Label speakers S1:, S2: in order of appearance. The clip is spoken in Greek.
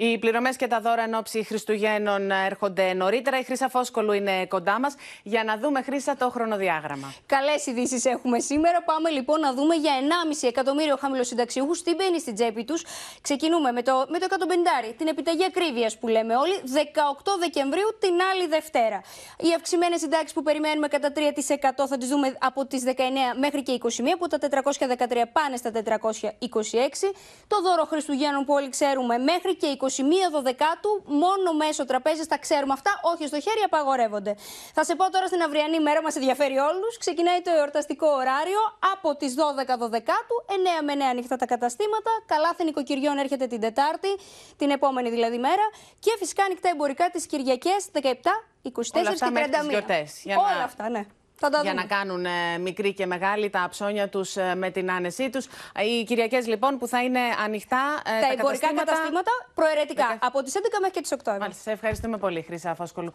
S1: Οι πληρωμές και τα δώρα εν ώψη Χριστουγέννων έρχονται νωρίτερα. Η Χρήσα Φόσκολου είναι κοντά μας για να δούμε, Χρύσα, το χρονοδιάγραμμα. Καλές ειδήσεις έχουμε σήμερα. Πάμε λοιπόν να δούμε
S2: για 1,5 εκατομμύριο χαμηλοσυνταξιούχους τι μπαίνει στην τσέπη τους. Ξεκινούμε με το, με το 150, την επιταγή ακρίβειας που λέμε όλοι, 18 Δεκεμβρίου την άλλη Δευτέρα. Οι αυξημένες συντάξεις που περιμένουμε κατά 3% θα τις δούμε από τις 19 μέχρι και 21, από τα 413 πάνε στα 426. Το δώρο Χριστουγέννων που όλοι ξέρουμε μέχρι και 20 Δωδεκάτου, μόνο μέσω τραπέζι τα ξέρουμε αυτά, όχι στο χέρι, απαγορεύονται. Θα σε πω τώρα στην αυριανή μέρα, μας ενδιαφέρει όλους. Ξεκινάει το εορταστικό ωράριο από τις 12 Δωδεκάτου, 9 με 9 ανοιχτά τα καταστήματα. Καλάθι νοικοκυριών έρχεται την Τετάρτη, την επόμενη δηλαδή μέρα. Και φυσικά ανοιχτά εμπορικά τις Κυριακές 17, 24 και 31. Όλα αυτά,
S1: ναι για να κάνουν ε, μικροί και μεγάλοι τα ψώνια τους ε, με την άνεσή τους. Οι Κυριακές λοιπόν που θα είναι ανοιχτά. Ε, τα, τα εμπορικά καταστήματα, προαιρετικά. Από τις 11 μέχρι και τι 8. Μάλιστα. Ευχαριστούμε πολύ, Χρυσά φασκόλου